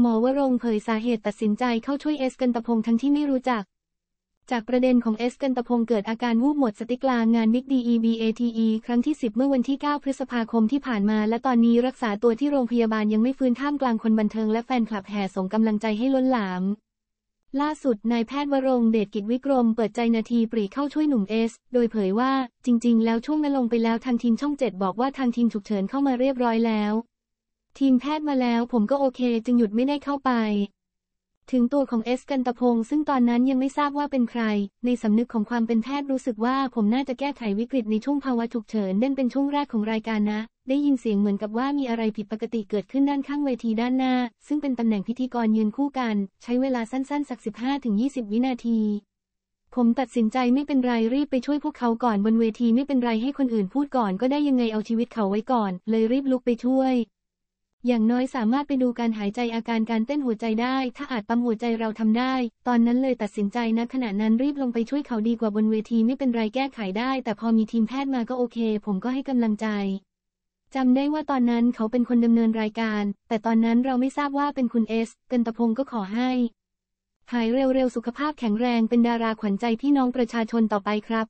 หมอวรงเผยสาเหตุตัดสินใจเข้าช่วยเอสกันตพงทั้งที่ไม่รู้จัก จากประเด็นของเอสกันตพงเกิดอาการวูบหมดสติกลางงานวิกดี e b a t ีครั้งที่ 10 เมื่อวันที่ 9 พฤษภาคมที่ผ่านมา และตอนนี้รักษาตัวที่โรงพยาบาลยังไม่ฟื้นท่ามกลางคนบันเทิงและแฟนคลับแห่ส่งกำลังใจให้ล้นหลาม ล่าสุดนายแพทย์วรงเดชกิจวิกรม เปิดใจนาทีปรีเข้าช่วยหนุ่มเอส โดยเผยว่าจริงๆ แล้วช่วงนั้นลงไปแล้วทางทีมช่องเจ็ดบอกว่าทางทีมฉุกเฉินเข้ามาเรียบร้อยแล้วทีมแพทย์มาแล้ว ผมก็โอเค จึงหยุดไม่ได้เข้าไป ถึงตัวของเอสกันตะพง ซึ่งตอนนั้นยังไม่ทราบว่าเป็นใคร ในสำนึกของความเป็นแพทย์รู้สึกว่า ผมน่าจะแก้ไขวิกฤตในช่วงภาวะฉุกเฉินเด่นเป็นช่วงแรกของรายการนะ ได้ยินเสียงเหมือนกับว่ามีอะไรผิดปกติเกิดขึ้นด้านข้างเวทีด้านหน้า ซึ่งเป็นตำแหน่งพิธีกรยืนคู่กัน ใช้เวลาสั้นๆสัก15-20 วินาที ผมตัดสินใจไม่เป็นไรรีบไปช่วยพวกเขาก่อนบนเวทีไม่เป็นไรให้คนอื่นพูดก่อนก็ได้ยังไงเอาชีวิตเขาไว้ก่อน เลยรีบลุกไปช่วยอย่างน้อยสามารถไปดูการหายใจอาการการเต้นหัวใจได้ ถ้าอาจปั๊มหัวใจเราทำได้ ตอนนั้นเลยตัดสินใจนะขณะนั้นรีบลงไปช่วยเขาดีกว่าบนเวทีไม่เป็นไรแก้ไขได้ แต่พอมีทีมแพทย์มาก็โอเค ผมก็ให้กำลังใจจำได้ว่าตอนนั้นเขาเป็นคนดำเนินรายการ แต่ตอนนั้นเราไม่ทราบว่าเป็นคุณเอสกันตะพงก็ขอให้หายเร็วๆสุขภาพแข็งแรงเป็นดาราขวัญใจพี่น้องประชาชนต่อไปครับ